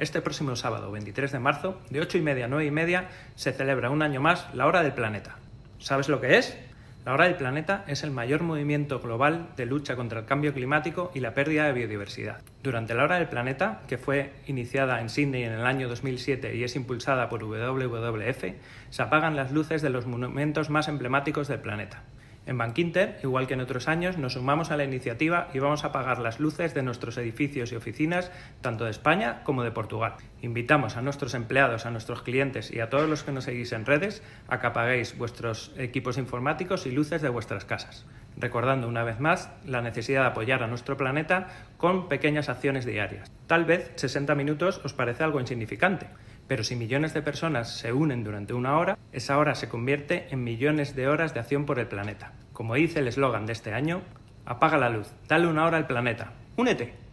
Este próximo sábado, 23 de marzo, de 8 y media a 9 y media, se celebra un año más la Hora del Planeta. ¿Sabes lo que es? La Hora del Planeta es el mayor movimiento global de lucha contra el cambio climático y la pérdida de biodiversidad. Durante la Hora del Planeta, que fue iniciada en Sydney en el año 2007 y es impulsada por WWF, se apagan las luces de los monumentos más emblemáticos del planeta. En Bankinter, igual que en otros años, nos sumamos a la iniciativa y vamos a apagar las luces de nuestros edificios y oficinas, tanto de España como de Portugal. Invitamos a nuestros empleados, a nuestros clientes y a todos los que nos seguís en redes a que apaguéis vuestros equipos informáticos y luces de vuestras casas, recordando una vez más la necesidad de apoyar a nuestro planeta con pequeñas acciones diarias. Tal vez 60 minutos os parece algo insignificante, pero si millones de personas se unen durante una hora, esa hora se convierte en millones de horas de acción por el planeta. Como dice el eslogan de este año, apaga la luz, dale una hora al planeta, únete.